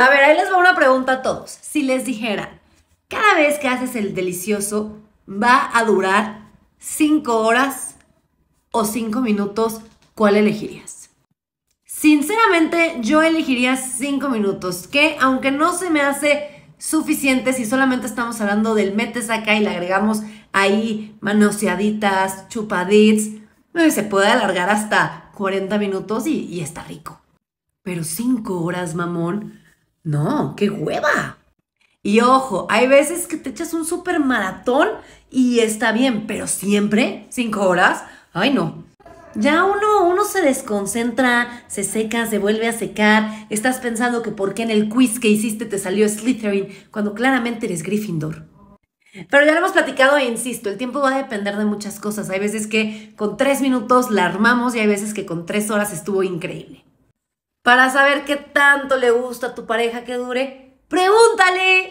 A ver, ahí les va una pregunta a todos. Si les dijera, cada vez que haces el delicioso, ¿va a durar 5 horas o 5 minutos? ¿Cuál elegirías? Sinceramente, yo elegiría 5 minutos, que aunque no se me hace suficiente si solamente estamos hablando del metes acá y le agregamos ahí manoseaditas, chupadits, se puede alargar hasta 40 minutos y, y está rico. Pero 5 horas, mamón, no, qué hueva. Y ojo, hay veces que te echas un super maratón y está bien, pero siempre, cinco horas, ay no. Ya uno, uno se desconcentra, se seca, se vuelve a secar. Estás pensando que por qué en el quiz que hiciste te salió Slytherin cuando claramente eres Gryffindor. Pero ya lo hemos platicado e insisto, el tiempo va a depender de muchas cosas. Hay veces que con tres minutos la armamos y hay veces que con tres horas estuvo increíble. Para saber qué tanto le gusta a tu pareja que dure, pregúntale.